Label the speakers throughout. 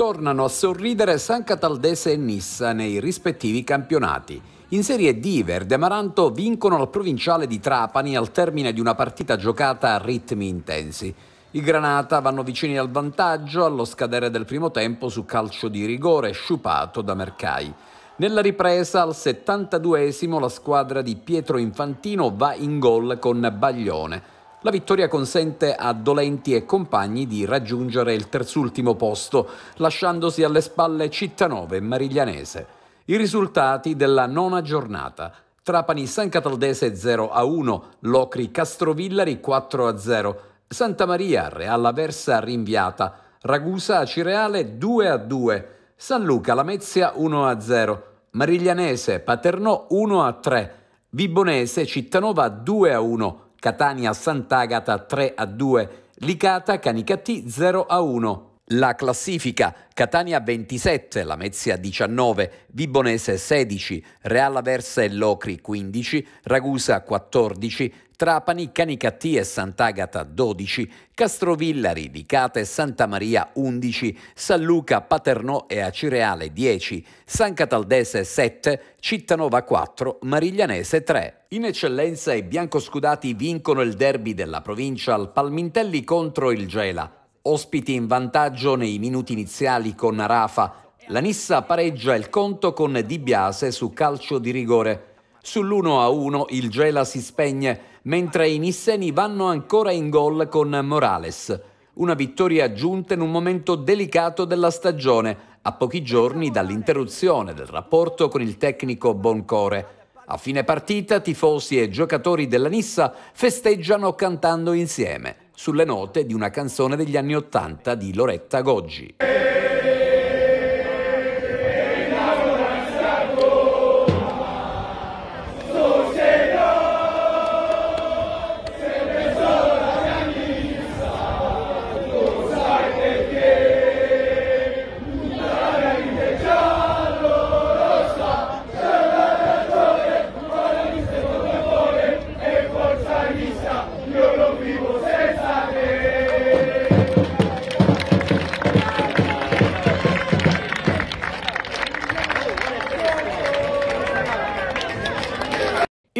Speaker 1: tornano a sorridere San Cataldese e Nissa nei rispettivi campionati. In Serie D Verde Maranto vincono al provinciale di Trapani al termine di una partita giocata a ritmi intensi. I Granata vanno vicini al vantaggio allo scadere del primo tempo su calcio di rigore sciupato da Mercai. Nella ripresa al 72esimo la squadra di Pietro Infantino va in gol con Baglione. La vittoria consente a Dolenti e compagni di raggiungere il terzultimo posto, lasciandosi alle spalle Cittanove e Mariglianese. I risultati della nona giornata. Trapani San Cataldese 0 a 1, Locri Castrovillari 4 a 0, Santa Maria Reala Versa rinviata, Ragusa Cireale 2 a 2, San Luca Lamezia 1 a 0, Mariglianese Paternò 1 a 3, Vibonese Cittanova 2 a 1, Catania Sant'Agata 3 a 2, Licata Canicati 0 a 1, la classifica Catania 27, Lamezia 19, Vibonese 16, Real Aversa e Locri 15, Ragusa 14, Trapani, Canicattì e Sant'Agata 12, Castrovillari, Vicate e Santa Maria 11, San Luca, Paternò e Acireale 10, San Cataldese 7, Cittanova 4, Mariglianese 3. In eccellenza i biancoscudati vincono il derby della provincia al Palmintelli contro il Gela. Ospiti in vantaggio nei minuti iniziali con Rafa, la Nissa pareggia il conto con Di Biase su calcio di rigore. Sull'1-1 il Gela si spegne, mentre i nisseni vanno ancora in gol con Morales. Una vittoria giunta in un momento delicato della stagione, a pochi giorni dall'interruzione del rapporto con il tecnico Boncore. A fine partita tifosi e giocatori della Nissa festeggiano cantando insieme sulle note di una canzone degli anni Ottanta di Loretta Goggi.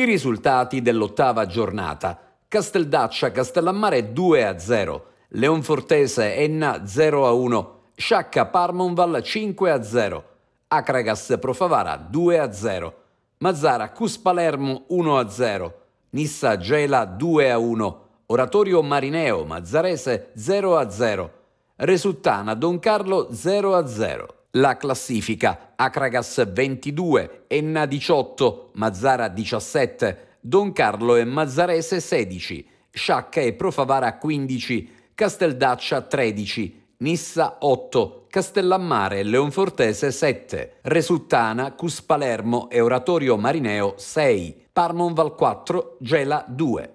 Speaker 1: I risultati dell'ottava giornata. Casteldaccia-Castellammare a 2-0, Leonfortese-Enna a 0-1, Sciacca-Parmonval a 5-0, Acragas-Profavara a 2-0, Mazzara-Cus-Palermo a 1-0, Nissa-Gela a 2-1, Oratorio-Marineo-Mazzarese 0-0, a Resuttana-Don Carlo 0-0 la classifica. Akragas 22, Enna 18, Mazzara 17, Don Carlo e Mazzarese 16, Sciacca e Profavara 15, Casteldaccia 13, Nissa 8, Castellammare e Leonfortese 7, Resultana, Cuspalermo e Oratorio Marineo 6, Parmonval 4, Gela 2.